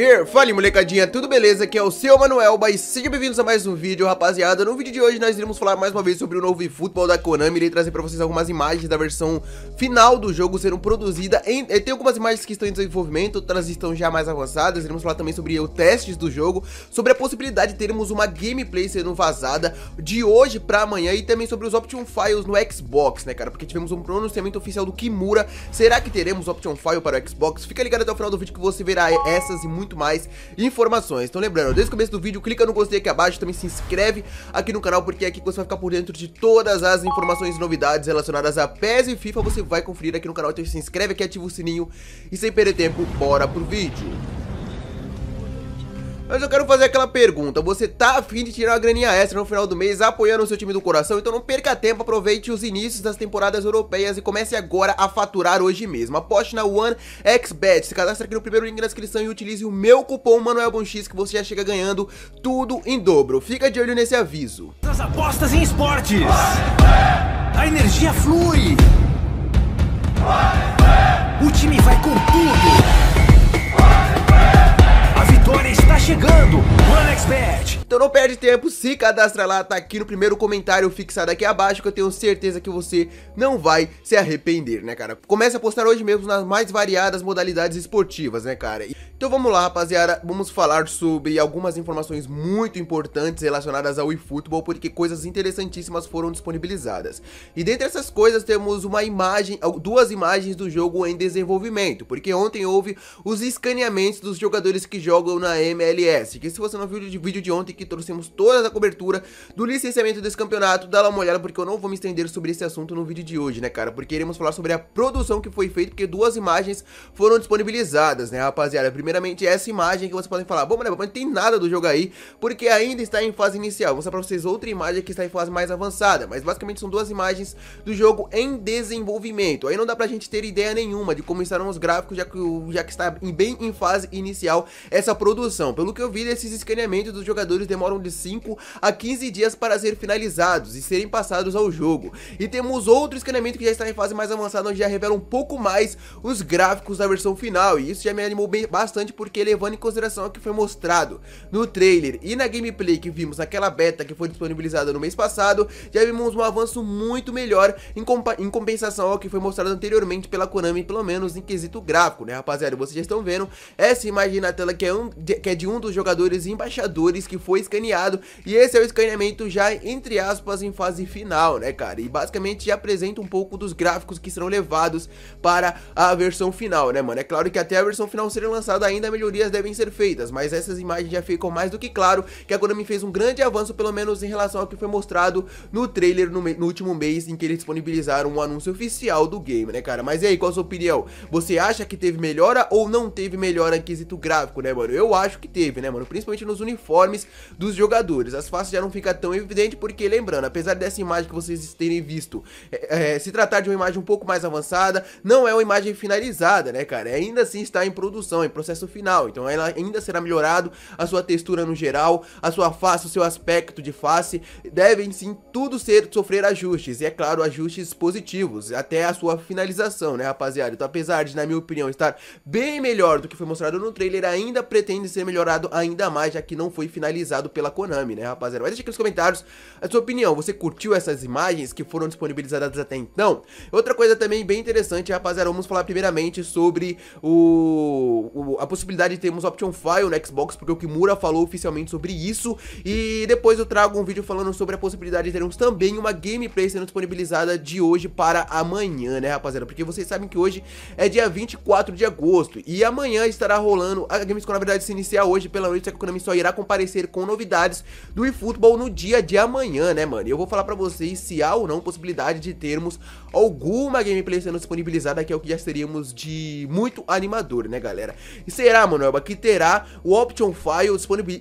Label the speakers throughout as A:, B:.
A: E fala molecadinha, tudo beleza? Aqui é o seu Manuel, mas sejam bem-vindos a mais um vídeo, rapaziada. No vídeo de hoje nós iremos falar mais uma vez sobre o novo futebol da Konami, irei trazer pra vocês algumas imagens da versão final do jogo sendo produzida. Em... Eh, tem algumas imagens que estão em desenvolvimento, outras estão já mais avançadas, iremos falar também sobre os testes do jogo, sobre a possibilidade de termos uma gameplay sendo vazada de hoje pra amanhã e também sobre os Option Files no Xbox, né cara? Porque tivemos um pronunciamento oficial do Kimura, será que teremos Option File para o Xbox? Fica ligado até o final do vídeo que você verá essas e muitas muito mais informações. Então lembrando, desde o começo do vídeo, clica no gostei aqui abaixo, também se inscreve aqui no canal, porque é aqui que você vai ficar por dentro de todas as informações e novidades relacionadas a PES e FIFA, você vai conferir aqui no canal, então se inscreve aqui, ativa o sininho e sem perder tempo, bora pro vídeo. Mas eu quero fazer aquela pergunta, você tá afim de tirar uma graninha extra no final do mês apoiando o seu time do coração? Então não perca tempo, aproveite os inícios das temporadas europeias e comece agora a faturar hoje mesmo. Aposte na XBet, se cadastre aqui no primeiro link na descrição e utilize o meu cupom MANUELBONX que você já chega ganhando tudo em dobro. Fica de olho nesse aviso. As apostas em esportes. A energia flui. O time vai com tudo. A vitória está chegando, Então não perde tempo, se cadastra lá, tá aqui no primeiro comentário fixado aqui abaixo, que eu tenho certeza que você não vai se arrepender, né, cara? Começa a postar hoje mesmo nas mais variadas modalidades esportivas, né, cara? Então vamos lá, rapaziada, vamos falar sobre algumas informações muito importantes relacionadas ao eFootball, porque coisas interessantíssimas foram disponibilizadas. E dentre essas coisas temos uma imagem, duas imagens do jogo em desenvolvimento, porque ontem houve os escaneamentos dos jogadores que jogam na ML MLS. Que se você não viu o vídeo de ontem que trouxemos toda a cobertura do licenciamento desse campeonato, dá lá uma olhada porque eu não vou me estender sobre esse assunto no vídeo de hoje, né, cara? Porque iremos falar sobre a produção que foi feita, porque duas imagens foram disponibilizadas, né, rapaziada? Primeiramente, essa imagem que vocês podem falar, bom, mas né, não tem nada do jogo aí, porque ainda está em fase inicial. Vou mostrar pra vocês outra imagem que está em fase mais avançada, mas basicamente são duas imagens do jogo em desenvolvimento. Aí não dá pra gente ter ideia nenhuma de como estarão os gráficos, já que, já que está bem em fase inicial essa produção. Pelo que eu vi, esses escaneamentos dos jogadores demoram de 5 a 15 dias para ser finalizados e serem passados ao jogo. E temos outro escaneamento que já está em fase mais avançada, onde já revela um pouco mais os gráficos da versão final. E isso já me animou bem, bastante, porque levando em consideração o que foi mostrado no trailer e na gameplay que vimos naquela beta que foi disponibilizada no mês passado, já vimos um avanço muito melhor em, em compensação ao que foi mostrado anteriormente pela Konami, pelo menos em quesito gráfico, né rapaziada? Vocês já estão vendo essa imagem na tela que é, um, de, que é de um dos jogadores embaixadores que foi escaneado e esse é o escaneamento já entre aspas em fase final, né cara? E basicamente já apresenta um pouco dos gráficos que serão levados para a versão final, né mano? É claro que até a versão final ser lançada ainda melhorias devem ser feitas, mas essas imagens já ficam mais do que claro que a Konami fez um grande avanço pelo menos em relação ao que foi mostrado no trailer no, no último mês em que eles disponibilizaram um anúncio oficial do game, né cara? Mas e aí, qual a sua opinião? Você acha que teve melhora ou não teve melhora em quesito gráfico, né mano? Eu acho que teve teve, né, mano? Principalmente nos uniformes dos jogadores. As faces já não fica tão evidente, porque lembrando, apesar dessa imagem que vocês terem visto é, é, se tratar de uma imagem um pouco mais avançada, não é uma imagem finalizada, né, cara? Ainda assim está em produção, em processo final. Então ela ainda será melhorado, a sua textura no geral, a sua face, o seu aspecto de face, devem sim tudo ser sofrer ajustes. E é claro, ajustes positivos, até a sua finalização, né, rapaziada? Então, apesar de, na minha opinião, estar bem melhor do que foi mostrado no trailer, ainda pretende ser melhor explorado ainda mais, já que não foi finalizado pela Konami, né, rapaziada? Mas deixa aqui nos comentários a sua opinião. Você curtiu essas imagens que foram disponibilizadas até então? Outra coisa também bem interessante, rapaziada, vamos falar primeiramente sobre o, o a possibilidade de termos Option File no Xbox, porque o Kimura falou oficialmente sobre isso. E depois eu trago um vídeo falando sobre a possibilidade de termos também uma gameplay sendo disponibilizada de hoje para amanhã, né, rapaziada? Porque vocês sabem que hoje é dia 24 de agosto e amanhã estará rolando, a Gamescom na verdade se inicia hoje, hoje pela noite, o Konami só irá comparecer com novidades do eFootball no dia de amanhã, né, mano? E eu vou falar pra vocês se há ou não possibilidade de termos alguma gameplay sendo disponibilizada, que é o que já seríamos de muito animador, né, galera? E será, Manoelba, que terá o Option File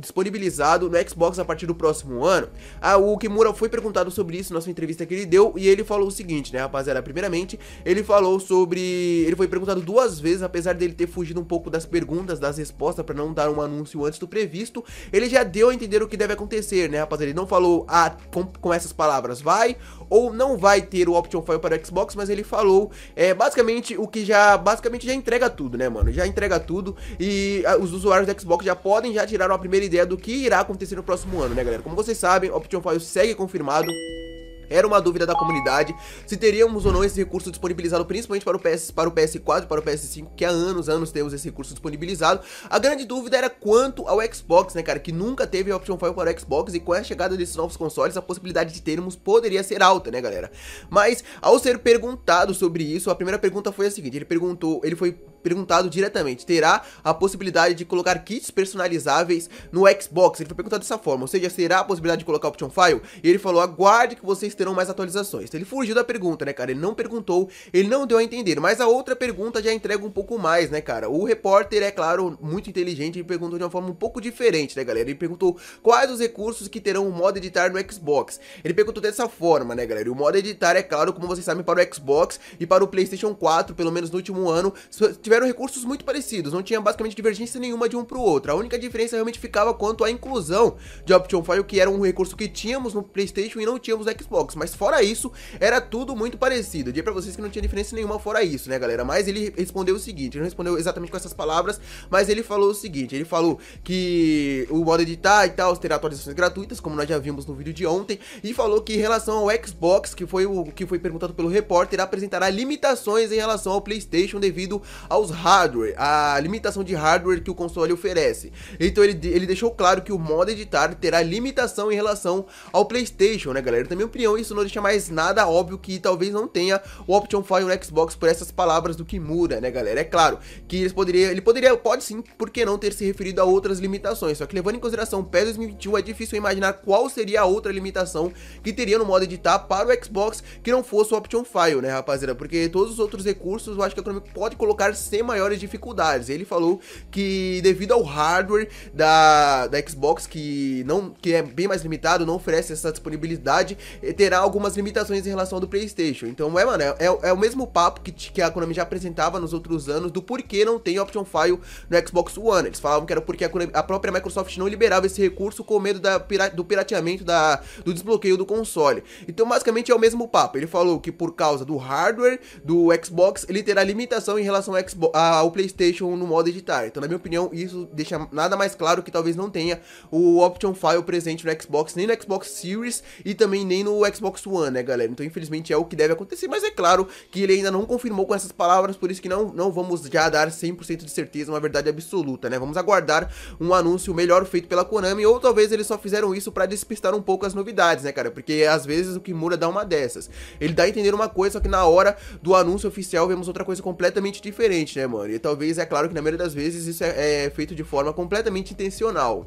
A: disponibilizado no Xbox a partir do próximo ano? Ah, o Kimura foi perguntado sobre isso na nossa entrevista que ele deu, e ele falou o seguinte, né, rapaziada? Primeiramente, ele falou sobre... Ele foi perguntado duas vezes, apesar dele ter fugido um pouco das perguntas, das respostas, pra não dar um anúncio anúncio antes do previsto, ele já deu a entender o que deve acontecer, né, rapaziada? Ele não falou ah, com, com essas palavras, vai ou não vai ter o Option File para o Xbox, mas ele falou é, basicamente o que já basicamente já entrega tudo, né, mano? Já entrega tudo e a, ah, os usuários do Xbox já podem já tirar uma primeira ideia do que irá acontecer no próximo ano, né, galera? Como vocês sabem, Option File segue confirmado. Era uma dúvida da comunidade se teríamos ou não esse recurso disponibilizado principalmente para o, PS, para o PS4 para o PS5, que há anos, anos temos esse recurso disponibilizado. A grande dúvida era quanto ao Xbox, né, cara, que nunca teve a Option File para o Xbox e com a chegada desses novos consoles, a possibilidade de termos poderia ser alta, né, galera? Mas ao ser perguntado sobre isso, a primeira pergunta foi a seguinte, ele perguntou, ele foi perguntado diretamente, terá a possibilidade de colocar kits personalizáveis no Xbox? Ele foi perguntado dessa forma, ou seja, será a possibilidade de colocar option file? E ele falou, aguarde que vocês terão mais atualizações. Ele fugiu da pergunta, né, cara? Ele não perguntou, ele não deu a entender, mas a outra pergunta já entrega um pouco mais, né, cara? O repórter, é claro, muito inteligente e perguntou de uma forma um pouco diferente, né, galera? Ele perguntou quais os recursos que terão o modo editar no Xbox. Ele perguntou dessa forma, né, galera? E o modo editar, é claro, como vocês sabem, para o Xbox e para o PlayStation 4, pelo menos no último ano, tiveram recursos muito parecidos, não tinha basicamente divergência nenhuma de um para o outro. A única diferença realmente ficava quanto à inclusão de Option File, que era um recurso que tínhamos no PlayStation e não tínhamos no Xbox. Mas fora isso, era tudo muito parecido. Eu diria para vocês que não tinha diferença nenhuma fora isso, né, galera? Mas ele respondeu o seguinte, ele não respondeu exatamente com essas palavras, mas ele falou o seguinte, ele falou que o modo editar e tal terá atualizações gratuitas, como nós já vimos no vídeo de ontem, e falou que em relação ao Xbox, que foi o que foi perguntado pelo repórter, apresentará limitações em relação ao PlayStation devido ao aos hardware, a limitação de hardware que o console oferece. Então ele, ele deixou claro que o modo editar terá limitação em relação ao PlayStation, né, galera? Na minha opinião, isso não deixa mais nada óbvio que talvez não tenha o Option File no Xbox por essas palavras do Kimura, né, galera? É claro que eles poderia, ele poderia, pode sim, por que não ter se referido a outras limitações? Só que levando em consideração o PES 2021, é difícil imaginar qual seria a outra limitação que teria no modo editar para o Xbox que não fosse o Option File, né, rapaziada? Porque todos os outros recursos, eu acho que a Konami pode colocar sem maiores dificuldades. Ele falou que devido ao hardware da, da Xbox, que, não, que é bem mais limitado, não oferece essa disponibilidade, eh, terá algumas limitações em relação ao do Playstation. Então é, mano, é, é, é o mesmo papo que, que a Konami já apresentava nos outros anos do porquê não tem Option File no Xbox One. Eles falavam que era porque a, a própria Microsoft não liberava esse recurso com medo da, do pirateamento da, do desbloqueio do console. Então basicamente é o mesmo papo. Ele falou que por causa do hardware do Xbox, ele terá limitação em relação ao Xbox Xbox, a, o PlayStation no modo editar. Então, na minha opinião, isso deixa nada mais claro que talvez não tenha o Option File presente no Xbox, nem no Xbox Series e também nem no Xbox One, né, galera? Então, infelizmente, é o que deve acontecer, mas é claro que ele ainda não confirmou com essas palavras, por isso que não, não vamos já dar 100% de certeza, uma verdade absoluta, né? Vamos aguardar um anúncio melhor feito pela Konami, ou talvez eles só fizeram isso para despistar um pouco as novidades, né, cara? Porque às vezes o Kimura dá uma dessas. Ele dá a entender uma coisa, só que na hora do anúncio oficial vemos outra coisa completamente diferente né, mano? E talvez, é claro que na maioria das vezes isso é, é feito de forma completamente intencional.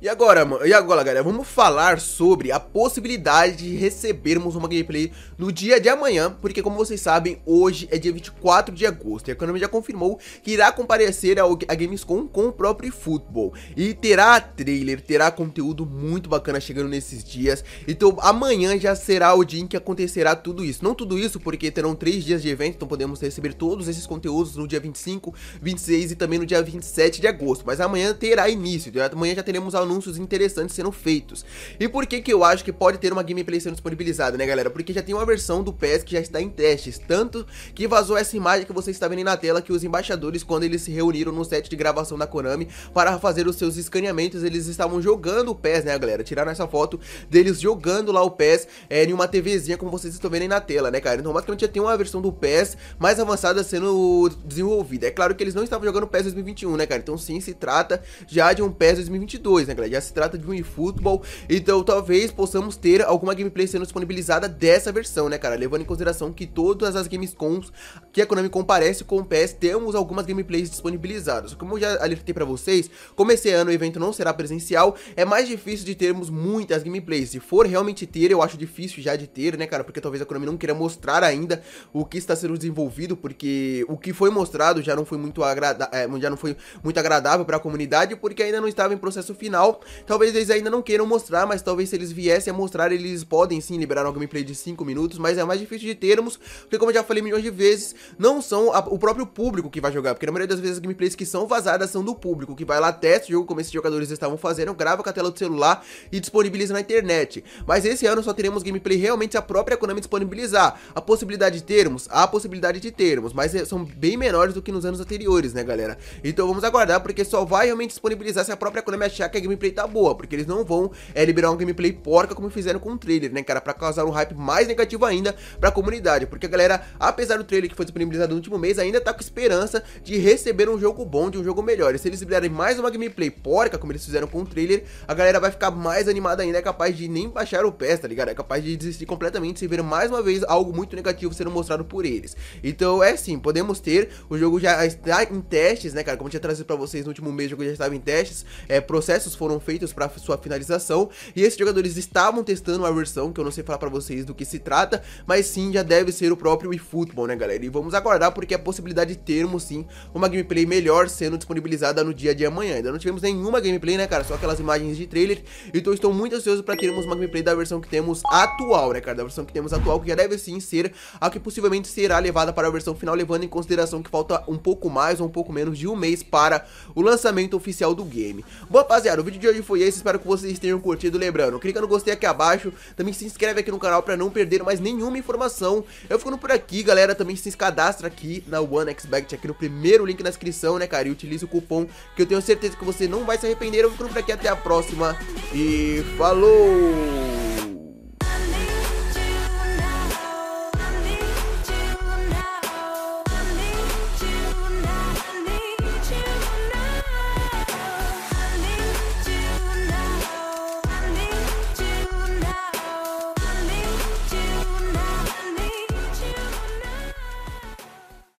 A: E agora, mano, e agora, galera, vamos falar sobre a possibilidade de recebermos uma gameplay no dia de amanhã, porque como vocês sabem, hoje é dia 24 de agosto, e a Konami já confirmou que irá comparecer ao, a Gamescom com o próprio futebol, e terá trailer, terá conteúdo muito bacana chegando nesses dias, então amanhã já será o dia em que acontecerá tudo isso, não tudo isso, porque terão três dias de evento, então podemos receber todos esses conteúdos no dia 25, 26 e também no dia 27 de agosto, mas amanhã terá início, então amanhã já teremos a anúncios interessantes sendo feitos. E por que que eu acho que pode ter uma gameplay sendo disponibilizada, né galera? Porque já tem uma versão do PES que já está em testes, tanto que vazou essa imagem que você está vendo aí na tela que os embaixadores, quando eles se reuniram no set de gravação da Konami para fazer os seus escaneamentos, eles estavam jogando o PES, né galera? Tiraram essa foto deles jogando lá o PES é, em uma TVzinha, como vocês estão vendo aí na tela, né cara? Então basicamente já tem uma versão do PES mais avançada sendo desenvolvida. É claro que eles não estavam jogando PES 2021, né cara? Então sim, se trata já de um PES 2022, né galera? Já se trata de um eFootball, então talvez possamos ter alguma gameplay sendo disponibilizada dessa versão, né, cara? Levando em consideração que todas as Gamescoms que a Konami comparece com o PES, temos algumas gameplays disponibilizadas. Como eu já alertei pra vocês, como esse ano o evento não será presencial, é mais difícil de termos muitas gameplays. Se for realmente ter, eu acho difícil já de ter, né, cara? Porque talvez a Konami não queira mostrar ainda o que está sendo desenvolvido, porque o que foi mostrado já não foi muito, agrada eh, já não foi muito agradável para a comunidade, porque ainda não estava em processo final tal. Talvez eles ainda não queiram mostrar, mas talvez se eles viessem a mostrar, eles podem sim liberar uma gameplay de 5 minutos, mas é mais difícil de termos, porque como eu já falei milhões de vezes, não são a, o próprio público que vai jogar, porque na maioria das vezes as gameplays que são vazadas são do público, que vai lá, testa o jogo como esses jogadores estavam fazendo, grava com a tela do celular e disponibiliza na internet. Mas esse ano só teremos gameplay realmente a própria Konami disponibilizar. A possibilidade de termos? Há a possibilidade de termos, mas é, são bem menores do que nos anos anteriores, né, galera? Então vamos aguardar, porque só vai realmente disponibilizar se a própria Konami achar que a gameplay gameplay tá boa, porque eles não vão é, liberar um gameplay porca como fizeram com o trailer, né, cara? Pra causar um hype mais negativo ainda pra comunidade, porque a galera, apesar do trailer que foi disponibilizado no último mês, ainda tá com esperança de receber um jogo bom, de um jogo melhor. E se eles liberarem mais uma gameplay porca, como eles fizeram com o trailer, a galera vai ficar mais animada ainda, é capaz de nem baixar o pé, tá ligado? É capaz de desistir completamente se ver mais uma vez algo muito negativo sendo mostrado por eles. Então é sim, podemos ter, o jogo já está em testes, né, cara? Como eu tinha trazido pra vocês no último mês, o jogo já estava em testes, é, processos foram foram feitos para sua finalização, e esses jogadores estavam testando uma versão, que eu não sei falar para vocês do que se trata, mas sim, já deve ser o próprio eFootball, né galera? E vamos aguardar, porque a é possibilidade de termos sim uma gameplay melhor sendo disponibilizada no dia de amanhã. Ainda não tivemos nenhuma gameplay, né cara? Só aquelas imagens de trailer, então estou muito ansioso para termos uma gameplay da versão que temos atual, né cara? Da versão que temos atual, que já deve sim ser a que possivelmente será levada para a versão final, levando em consideração que falta um pouco mais ou um pouco menos de um mês para o lançamento oficial do game. Bom, rapaziada, o vídeo vídeo de hoje foi esse, espero que vocês tenham curtido. Lembrando, clica no gostei aqui abaixo, também se inscreve aqui no canal para não perder mais nenhuma informação. Eu ficando por aqui, galera, também se cadastra aqui na OneXBet, aqui no primeiro link na descrição, né, cara? E utilize o cupom, que eu tenho certeza que você não vai se arrepender. Eu ficando por aqui, até a próxima e falou!